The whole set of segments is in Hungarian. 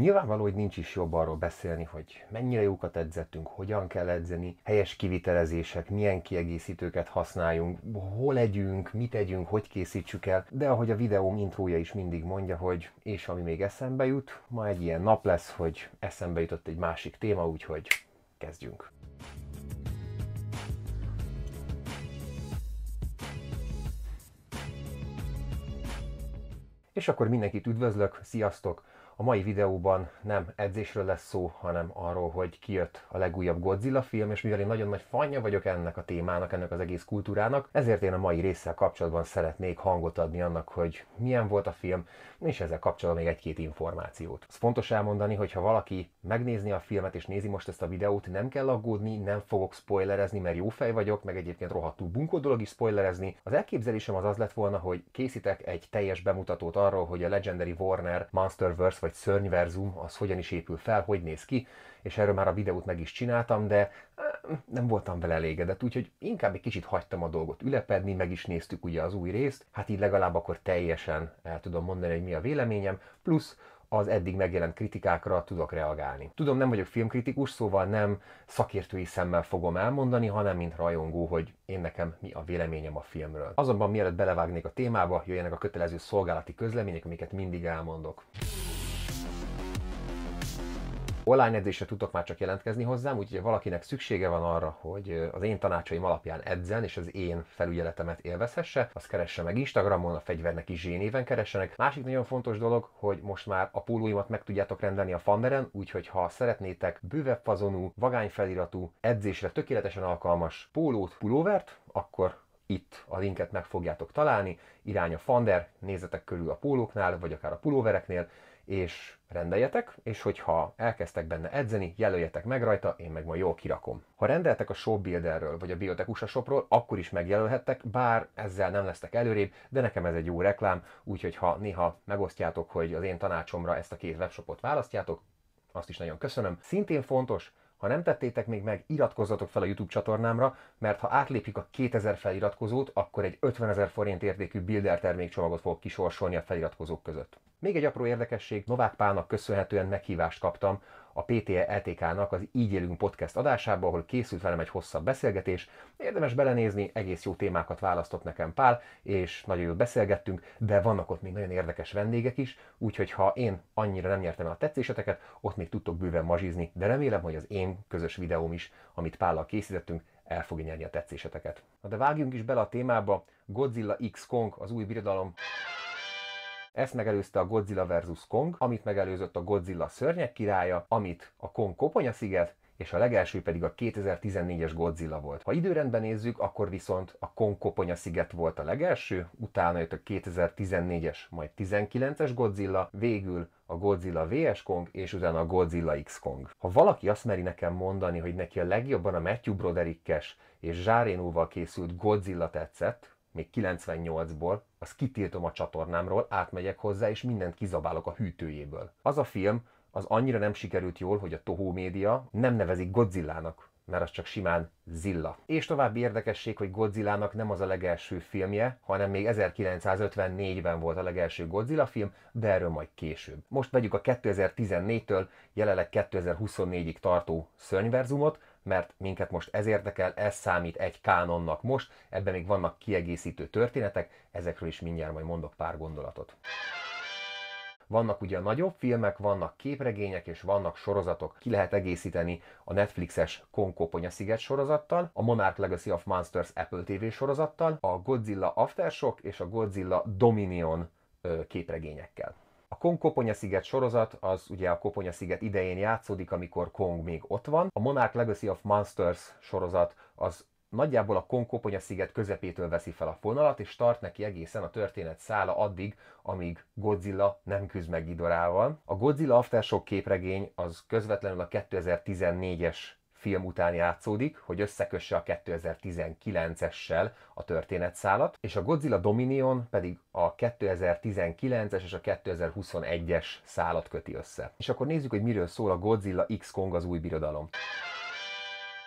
Nyilvánvaló, hogy nincs is jobb arról beszélni, hogy mennyire jókat edzettünk, hogyan kell edzeni, helyes kivitelezések, milyen kiegészítőket használjunk, hol együnk, mit együnk, hogy készítsük el, de ahogy a videóm intrója is mindig mondja, hogy és ami még eszembe jut, ma egy ilyen nap lesz, hogy eszembe jutott egy másik téma, úgyhogy kezdjünk. És akkor mindenkit üdvözlök, sziasztok! A mai videóban nem edzésről lesz szó, hanem arról, hogy kijött a legújabb Godzilla film, és mivel én nagyon nagy fanya vagyok ennek a témának, ennek az egész kultúrának, ezért én a mai résszel kapcsolatban szeretnék hangot adni annak, hogy milyen volt a film, és ezzel kapcsolatban még egy-két információt. Ez fontos elmondani, hogy ha valaki megnézni a filmet és nézi most ezt a videót, nem kell aggódni, nem fogok spoilerezni, mert jó fej vagyok, meg egyébként rohadtul bunkó dolog is spoilerezni. Az elképzelésem az az lett volna, hogy készítek egy teljes bemutatót arról, hogy a Legendary Warner Monsterverse vagy szörnyverzum, az hogyan is épül fel, hogy néz ki, és erről már a videót meg is csináltam, de eh, nem voltam vele elégedett, úgyhogy inkább egy kicsit hagytam a dolgot ülepedni, meg is néztük ugye az új részt, hát így legalább akkor teljesen el tudom mondani, hogy mi a véleményem, plusz az eddig megjelent kritikákra tudok reagálni. Tudom, nem vagyok filmkritikus, szóval nem szakértői szemmel fogom elmondani, hanem mint rajongó, hogy én nekem mi a véleményem a filmről. Azonban mielőtt belevágnék a témába, jöjjenek a kötelező szolgálati közlemények, amiket mindig elmondok. Online edzésre tudtok már csak jelentkezni hozzám, úgyhogy ha valakinek szüksége van arra, hogy az én tanácsaim alapján edzen és az én felügyeletemet élvezhesse, az keresse meg Instagramon, a fegyvernek is zsénéven keressenek. Másik nagyon fontos dolog, hogy most már a pólóimat meg tudjátok rendelni a Fanderen, úgyhogy ha szeretnétek bővebb fazonú, vagány feliratú, edzésre tökéletesen alkalmas pólót, pulóvert, akkor itt a linket meg fogjátok találni, irány a Fander, nézzetek körül a pólóknál, vagy akár a pulóvereknél, és rendeljetek, és hogyha elkezdtek benne edzeni, jelöljetek meg rajta, én meg majd jól kirakom. Ha rendeltek a Shop Builderről vagy a Biotekusa Shopról, akkor is megjelölhettek, bár ezzel nem lesztek előrébb, de nekem ez egy jó reklám, úgyhogy ha néha megosztjátok, hogy az én tanácsomra ezt a két webshopot választjátok, azt is nagyon köszönöm. Szintén fontos, ha nem tettétek még meg, iratkozzatok fel a YouTube csatornámra, mert ha átlépjük a 2000 feliratkozót, akkor egy 50 ezer forint értékű Builder termékcsomagot fogok kisorsolni a feliratkozók között. Még egy apró érdekesség, Novák Pálnak köszönhetően meghívást kaptam a PTE LTK-nak az Így élünk podcast adásába, ahol készült velem egy hosszabb beszélgetés. Érdemes belenézni, egész jó témákat választott nekem Pál, és nagyon jól beszélgettünk, de vannak ott még nagyon érdekes vendégek is, úgyhogy ha én annyira nem nyertem el a tetszéseteket, ott még tudtok bőven mazsizni, de remélem, hogy az én közös videóm is, amit Pállal készítettünk, el fog nyerni a tetszéseteket. Na de vágjunk is bele a témába, Godzilla X Kong, az új birodalom. Ezt megelőzte a Godzilla vs. Kong, amit megelőzött a Godzilla szörnyek királya, amit a Kong koponya sziget, és a legelső pedig a 2014-es Godzilla volt. Ha időrendben nézzük, akkor viszont a Kong Koponya sziget volt a legelső, utána jött a 2014-es, majd 19-es Godzilla, végül a Godzilla VS Kong, és utána a Godzilla X Kong. Ha valaki azt meri nekem mondani, hogy neki a legjobban a Matthew Broderickes és Zsárénóval készült Godzilla tetszett, még 98-ból, azt kitiltom a csatornámról, átmegyek hozzá, és mindent kizabálok a hűtőjéből. Az a film, az annyira nem sikerült jól, hogy a Toho média nem nevezik Godzillának, mert az csak simán Zilla. És további érdekesség, hogy Godzillának nem az a legelső filmje, hanem még 1954-ben volt a legelső Godzilla film, de erről majd később. Most vegyük a 2014-től jelenleg 2024-ig tartó szörnyverzumot, mert minket most ez érdekel, ez számít egy kánonnak most, ebben még vannak kiegészítő történetek, ezekről is mindjárt majd mondok pár gondolatot. Vannak ugye a nagyobb filmek, vannak képregények és vannak sorozatok. Ki lehet egészíteni a Netflixes Konkoponya sziget sorozattal, a Monarch Legacy of Monsters Apple TV sorozattal, a Godzilla Aftershock és a Godzilla Dominion képregényekkel. Kong Koponya-sziget sorozat az ugye a Koponya-sziget idején játszódik, amikor Kong még ott van. A Monarch Legacy of Monsters sorozat az nagyjából a koponya sziget közepétől veszi fel a fonalat, és tart neki egészen a történet szála addig, amíg Godzilla nem küzd meg Gidorával. A Godzilla Aftershock képregény az közvetlenül a 2014-es film után játszódik, hogy összekösse a 2019-essel a történetszálat, és a Godzilla Dominion pedig a 2019-es és a 2021-es szálat köti össze. És akkor nézzük, hogy miről szól a Godzilla X Kong az új birodalom.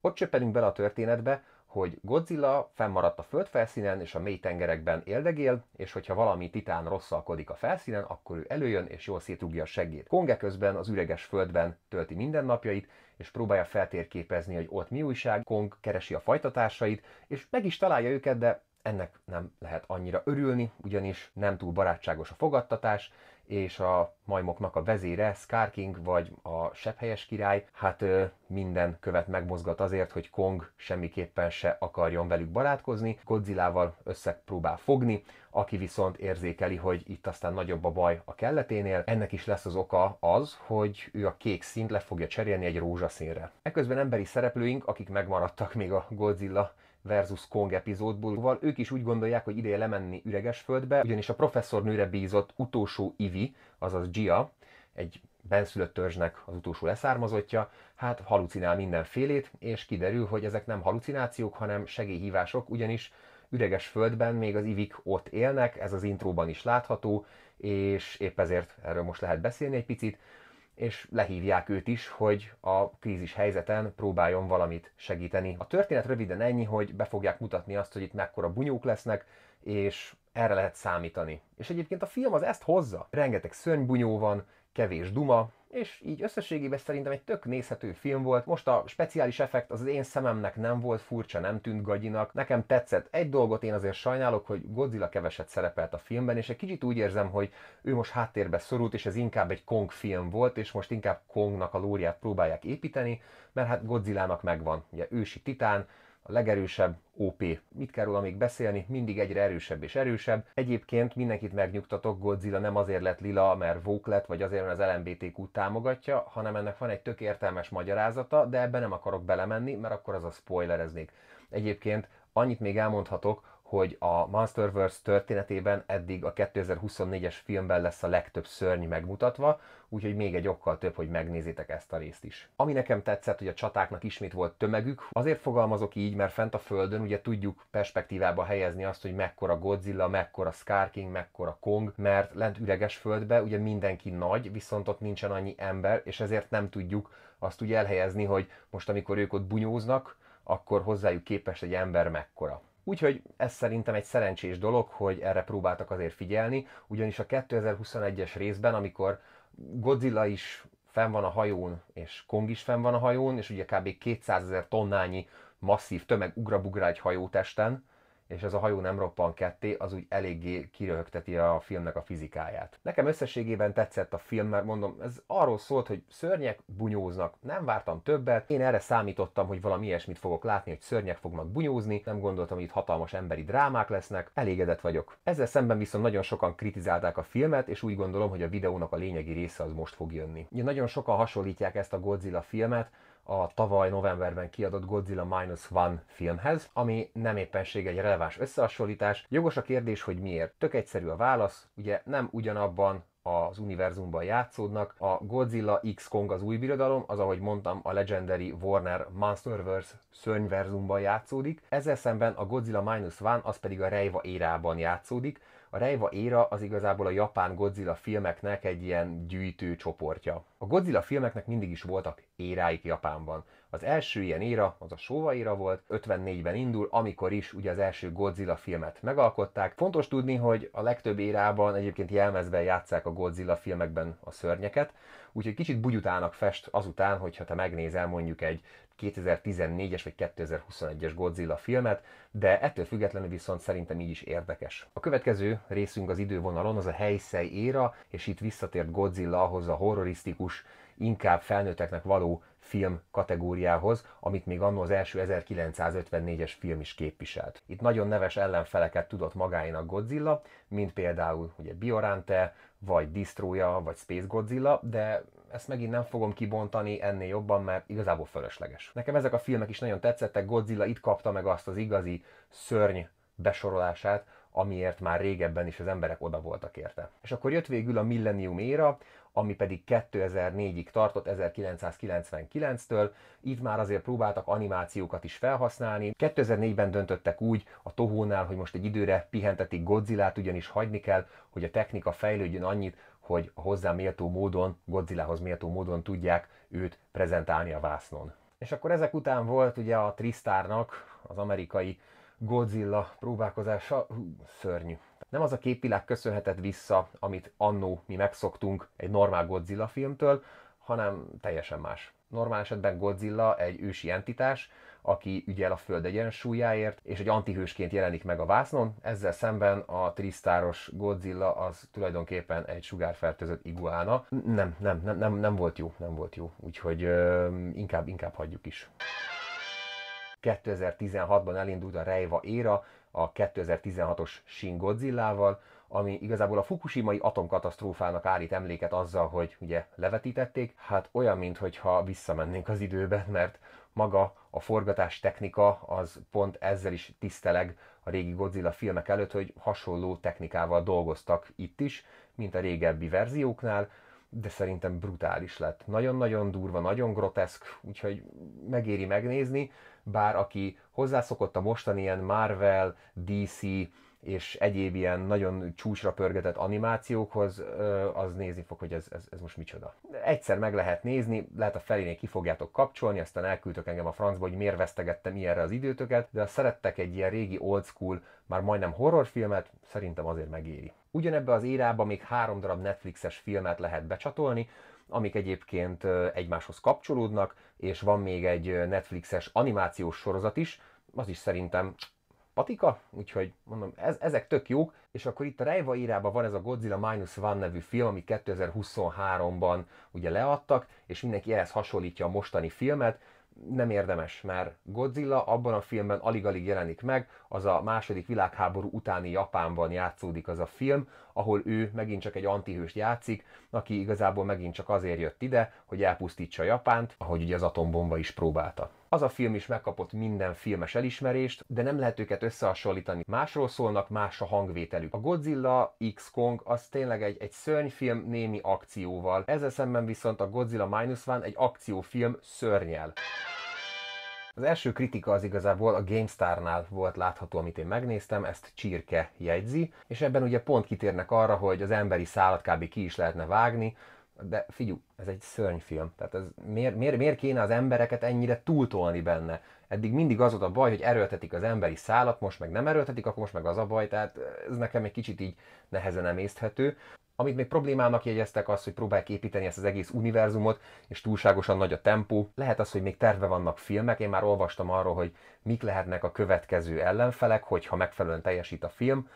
Ott csöppenünk bele a történetbe, hogy Godzilla fennmaradt a földfelszínen és a mély tengerekben éldegél, és hogyha valami titán rosszalkodik a felszínen, akkor ő előjön és jól szétrúgja a segét. Konge közben az üreges földben tölti mindennapjait, és próbálja feltérképezni, hogy ott mi újság, Kong keresi a fajtatársait, és meg is találja őket, de ennek nem lehet annyira örülni, ugyanis nem túl barátságos a fogadtatás, és a majmoknak a vezére, Scar King vagy a sebhelyes király, hát minden követ megmozgat azért, hogy Kong semmiképpen se akarjon velük barátkozni, Godzilla-val összepróbál fogni, aki viszont érzékeli, hogy itt aztán nagyobb a baj a kelleténél. Ennek is lesz az oka az, hogy ő a kék szint le fogja cserélni egy rózsaszínre. Eközben emberi szereplőink, akik megmaradtak még a Godzilla versus Kong epizódból, ők is úgy gondolják, hogy ideje lemenni üreges földbe, ugyanis a professzor nőre bízott utolsó Ivi, azaz Gia, egy benszülött törzsnek az utolsó leszármazottja, hát halucinál mindenfélét, és kiderül, hogy ezek nem halucinációk, hanem segélyhívások, ugyanis üreges földben még az ivik ott élnek, ez az intróban is látható, és épp ezért erről most lehet beszélni egy picit, és lehívják őt is, hogy a krízis helyzeten próbáljon valamit segíteni. A történet röviden ennyi, hogy be fogják mutatni azt, hogy itt mekkora bunyók lesznek, és erre lehet számítani. És egyébként a film az ezt hozza. Rengeteg szörnybunyó van, kevés duma, és így összességében szerintem egy tök nézhető film volt. Most a speciális effekt az, én szememnek nem volt furcsa, nem tűnt gagyinak. Nekem tetszett. Egy dolgot én azért sajnálok, hogy Godzilla keveset szerepelt a filmben, és egy kicsit úgy érzem, hogy ő most háttérbe szorult, és ez inkább egy Kong film volt, és most inkább Kongnak a lóriát próbálják építeni, mert hát Godzilla-nak megvan. Ugye ősi titán, a legerősebb OP. Mit kell róla még beszélni? Mindig egyre erősebb és erősebb. Egyébként mindenkit megnyugtatok, Godzilla nem azért lett lila, mert vók lett, vagy azért, mert az LMBTQ támogatja, hanem ennek van egy tök értelmes magyarázata, de ebbe nem akarok belemenni, mert akkor az a spoilereznék. Egyébként annyit még elmondhatok, hogy a Monsterverse történetében eddig a 2024-es filmben lesz a legtöbb szörny megmutatva, úgyhogy még egy okkal több, hogy megnézitek ezt a részt is. Ami nekem tetszett, hogy a csatáknak ismét volt tömegük, azért fogalmazok így, mert fent a földön ugye tudjuk perspektívába helyezni azt, hogy mekkora Godzilla, mekkora Scar King, mekkora Kong, mert lent üreges földbe ugye mindenki nagy, viszont ott nincsen annyi ember, és ezért nem tudjuk azt úgy elhelyezni, hogy most amikor ők ott bunyóznak, akkor hozzájuk képes egy ember mekkora. Úgyhogy ez szerintem egy szerencsés dolog, hogy erre próbáltak azért figyelni, ugyanis a 2021-es részben, amikor Godzilla is fenn van a hajón, és Kong is fenn van a hajón, és ugye kb. 200 ezer tonnányi masszív tömeg ugrabugrál egy hajótesten, és ez a hajó nem roppan ketté, az úgy eléggé kiröhögteti a filmnek a fizikáját. Nekem összességében tetszett a film, mert mondom, ez arról szólt, hogy szörnyek bunyóznak, nem vártam többet, én erre számítottam, hogy valami ilyesmit fogok látni, hogy szörnyek fognak bunyózni, nem gondoltam, hogy itt hatalmas emberi drámák lesznek, elégedett vagyok. Ezzel szemben viszont nagyon sokan kritizálták a filmet, és úgy gondolom, hogy a videónak a lényegi része az most fog jönni. Ugye nagyon sokan hasonlítják ezt a Godzilla filmet, a tavaly novemberben kiadott Godzilla Minus One filmhez, ami nem éppenség egy releváns összehasonlítás. Jogos a kérdés, hogy miért. Tök egyszerű a válasz, ugye nem ugyanabban az univerzumban játszódnak. A Godzilla X Kong az új birodalom, az ahogy mondtam a Legendary Warner Monsterverse szörnyverzumban játszódik. Ezzel szemben a Godzilla Minus One az pedig a Reiva érában játszódik, a Reiva éra az igazából a japán Godzilla filmeknek egy ilyen gyűjtő csoportja. A Godzilla filmeknek mindig is voltak éráik Japánban. Az első ilyen éra az a Showa éra volt, 54-ben indul, amikor is ugye az első Godzilla filmet megalkották. Fontos tudni, hogy a legtöbb érában egyébként jelmezben játszák a Godzilla filmekben a szörnyeket, úgyhogy kicsit bugyutának fest azután, hogyha te megnézel mondjuk egy 2014-es vagy 2021-es Godzilla filmet, de ettől függetlenül viszont szerintem így is érdekes. A következő részünk az idővonalon az a Heisei éra, és itt visszatért Godzilla ahhoz a horrorisztikus inkább felnőtteknek való film kategóriához, amit még annó az első 1954-es film is képviselt. Itt nagyon neves ellenfeleket tudott magáinak Godzilla, mint például ugye Biorante, vagy Distroja, vagy Space Godzilla, de ezt megint nem fogom kibontani ennél jobban, mert igazából fölösleges. Nekem ezek a filmek is nagyon tetszettek, Godzilla itt kapta meg azt az igazi szörny besorolását, amiért már régebben is az emberek oda voltak érte. És akkor jött végül a millennium éra, ami pedig 2004-ig tartott, 1999-től. Így már azért próbáltak animációkat is felhasználni. 2004-ben döntöttek úgy a Tohónál, hogy most egy időre pihentetik Godzilla-t, ugyanis hagyni kell, hogy a technika fejlődjön annyit, hogy hozzá méltó módon, Godzillahoz méltó módon tudják őt prezentálni a vásznon. És akkor ezek után volt ugye a Tristárnak, az amerikai Godzilla próbálkozása, hú, szörnyű. Nem az a képvilág köszönhetett vissza, amit annó mi megszoktunk egy normál Godzilla filmtől, hanem teljesen más. Normál esetben Godzilla egy ősi entitás, aki ügyel a föld egyensúlyáért, és egy antihősként jelenik meg a vásznon, ezzel szemben a trisztáros Godzilla az tulajdonképpen egy sugárfertőzött iguána. Nem, nem, nem, nem, nem volt jó, nem volt jó, úgyhogy ö, inkább, inkább hagyjuk is. 2016-ban elindult a Reiva éra a 2016-os Shin Godzilla-val, ami igazából a fukushimai atomkatasztrófának állít emléket azzal, hogy ugye levetítették, hát olyan, mintha visszamennénk az időben, mert maga a forgatás technika az pont ezzel is tiszteleg a régi Godzilla filmek előtt, hogy hasonló technikával dolgoztak itt is, mint a régebbi verzióknál, de szerintem brutális lett. Nagyon-nagyon durva, nagyon groteszk, úgyhogy megéri megnézni, bár aki hozzászokott a mostani ilyen Marvel, DC, és egyéb ilyen nagyon csúcsra pörgetett animációkhoz, az nézni fog, hogy ez, ez, ez most micsoda. Egyszer meg lehet nézni, lehet a felénél ki fogjátok kapcsolni, aztán elküldtök engem a francba, hogy miért vesztegettem ilyenre az időtöket, de ha szerettek egy ilyen régi old school, már majdnem horrorfilmet, szerintem azért megéri. Ugyanebbe az érába még három darab Netflixes filmet lehet becsatolni, amik egyébként egymáshoz kapcsolódnak, és van még egy Netflixes animációs sorozat is, az is szerintem patika, úgyhogy mondom, ez, ezek tök jók, és akkor itt a Rejva írában van ez a Godzilla Minus One nevű film, ami 2023-ban ugye leadtak, és mindenki ehhez hasonlítja a mostani filmet, nem érdemes, mert Godzilla abban a filmben alig-alig jelenik meg, az a második világháború utáni Japánban játszódik az a film, ahol ő megint csak egy antihőst játszik, aki igazából megint csak azért jött ide, hogy elpusztítsa Japánt, ahogy ugye az atombomba is próbálta. Az a film is megkapott minden filmes elismerést, de nem lehet őket összehasonlítani. Másról szólnak, más a hangvételük. A Godzilla X Kong az tényleg egy, egy szörnyfilm némi akcióval. Ezzel szemben viszont a Godzilla Minus One egy akciófilm szörnyel. Az első kritika az igazából a GameStar-nál volt látható, amit én megnéztem, ezt Csirke jegyzi, és ebben ugye pont kitérnek arra, hogy az emberi szállat kb. ki is lehetne vágni, de figyú, ez egy szörnyfilm. Tehát ez miért, miért, miért kéne az embereket ennyire túltolni benne? Eddig mindig az volt a baj, hogy erőltetik az emberi szálat, most meg nem erőltetik, akkor most meg az a baj, tehát ez nekem egy kicsit így nehezen emészthető. Amit még problémának jegyeztek az, hogy próbálják építeni ezt az egész univerzumot, és túlságosan nagy a tempó. Lehet az, hogy még terve vannak filmek, én már olvastam arról, hogy mik lehetnek a következő ellenfelek, hogyha megfelelően teljesít a film.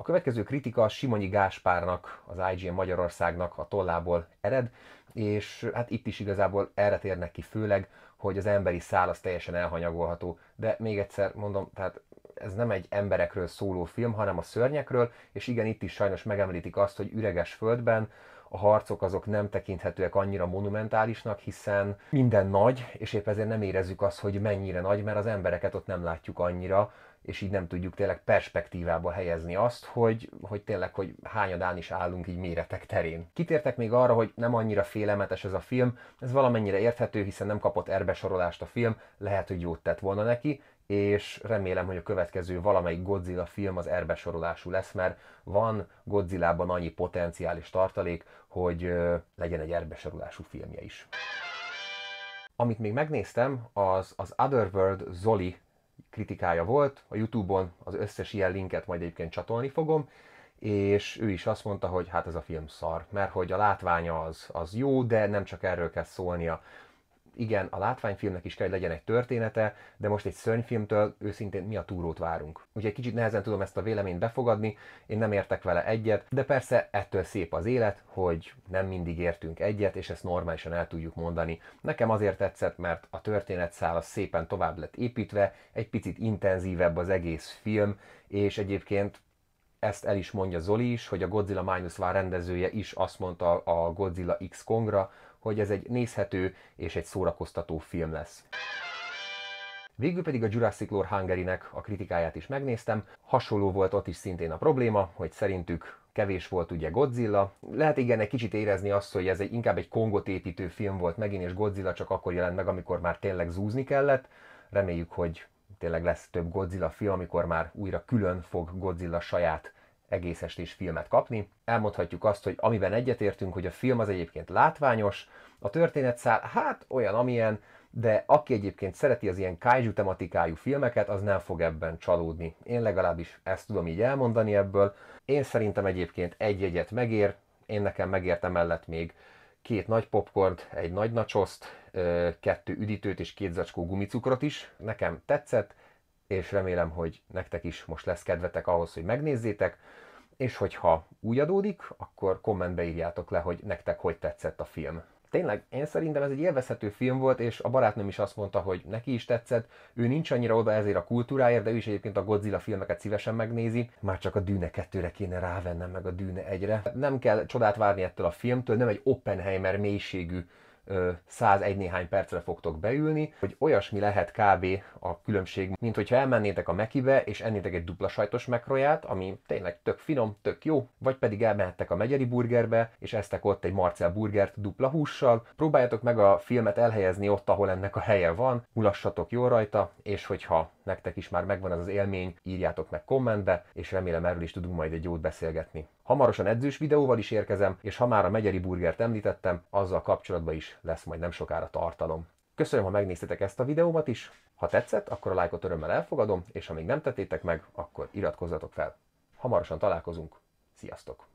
A következő kritika Simonyi Gáspárnak, az IGN Magyarországnak a tollából ered, és hát itt is igazából erre térnek ki főleg, hogy az emberi szál az teljesen elhanyagolható. De még egyszer mondom, tehát ez nem egy emberekről szóló film, hanem a szörnyekről, és igen, itt is sajnos megemlítik azt, hogy üreges földben a harcok azok nem tekinthetőek annyira monumentálisnak, hiszen minden nagy, és épp ezért nem érezzük azt, hogy mennyire nagy, mert az embereket ott nem látjuk annyira, és így nem tudjuk tényleg perspektívába helyezni azt, hogy, hogy tényleg, hogy hányadán is állunk így méretek terén. Kitértek még arra, hogy nem annyira félelmetes ez a film, ez valamennyire érthető, hiszen nem kapott erbesorolást a film, lehet, hogy jót tett volna neki, és remélem, hogy a következő valamelyik Godzilla film az erbesorolású lesz, mert van Godzillában annyi potenciális tartalék, hogy legyen egy erbesorolású filmje is. Amit még megnéztem, az az Otherworld Zoli kritikája volt. A Youtube-on az összes ilyen linket majd egyébként csatolni fogom, és ő is azt mondta, hogy hát ez a film szar, mert hogy a látványa az, az jó, de nem csak erről kell szólnia igen, a látványfilmnek is kell, hogy legyen egy története, de most egy szörnyfilmtől őszintén mi a túrót várunk. Úgyhogy egy kicsit nehezen tudom ezt a véleményt befogadni, én nem értek vele egyet, de persze ettől szép az élet, hogy nem mindig értünk egyet, és ezt normálisan el tudjuk mondani. Nekem azért tetszett, mert a történetszál szála szépen tovább lett építve, egy picit intenzívebb az egész film, és egyébként ezt el is mondja Zoli is, hogy a Godzilla Minus vár rendezője is azt mondta a Godzilla X Kongra, hogy ez egy nézhető és egy szórakoztató film lesz. Végül pedig a Jurassic Lore hungary a kritikáját is megnéztem. Hasonló volt ott is szintén a probléma, hogy szerintük kevés volt ugye Godzilla. Lehet igen egy kicsit érezni azt, hogy ez egy, inkább egy kongot építő film volt megint, és Godzilla csak akkor jelent meg, amikor már tényleg zúzni kellett. Reméljük, hogy tényleg lesz több Godzilla film, amikor már újra külön fog Godzilla saját egész estés filmet kapni. Elmondhatjuk azt, hogy amiben egyetértünk, hogy a film az egyébként látványos, a történetszál hát olyan, amilyen, de aki egyébként szereti az ilyen kaiju tematikájú filmeket, az nem fog ebben csalódni. Én legalábbis ezt tudom így elmondani ebből. Én szerintem egyébként egy egyet megér, én nekem megértem mellett még két nagy popcorn, egy nagy nacsoszt, kettő üdítőt és két zacskó gumicukrot is. Nekem tetszett, és remélem, hogy nektek is most lesz kedvetek ahhoz, hogy megnézzétek, és hogyha úgy adódik, akkor kommentbe írjátok le, hogy nektek hogy tetszett a film. Tényleg, én szerintem ez egy élvezhető film volt, és a barátnőm is azt mondta, hogy neki is tetszett, ő nincs annyira oda ezért a kultúráért, de ő is egyébként a Godzilla filmeket szívesen megnézi, már csak a Dűne 2-re kéne rávennem, meg a Dűne 1-re. Nem kell csodát várni ettől a filmtől, nem egy Oppenheimer mélységű 101 néhány percre fogtok beülni, hogy olyasmi lehet kb. a különbség, mint hogyha elmennétek a Mekibe és ennétek egy dupla sajtos mekroját, ami tényleg tök finom, tök jó, vagy pedig elmehettek a Megyeri Burgerbe és eztek ott egy Marcel Burgert dupla hússal. Próbáljátok meg a filmet elhelyezni ott, ahol ennek a helye van, mulassatok jól rajta, és hogyha nektek is már megvan ez az élmény, írjátok meg kommentbe, és remélem erről is tudunk majd egy jót beszélgetni. Hamarosan edzős videóval is érkezem, és ha már a megyeri burgert említettem, azzal kapcsolatban is lesz majd nem sokára tartalom. Köszönöm, ha megnéztétek ezt a videómat is. Ha tetszett, akkor a lájkot örömmel elfogadom, és ha még nem tettétek meg, akkor iratkozzatok fel. Hamarosan találkozunk. Sziasztok!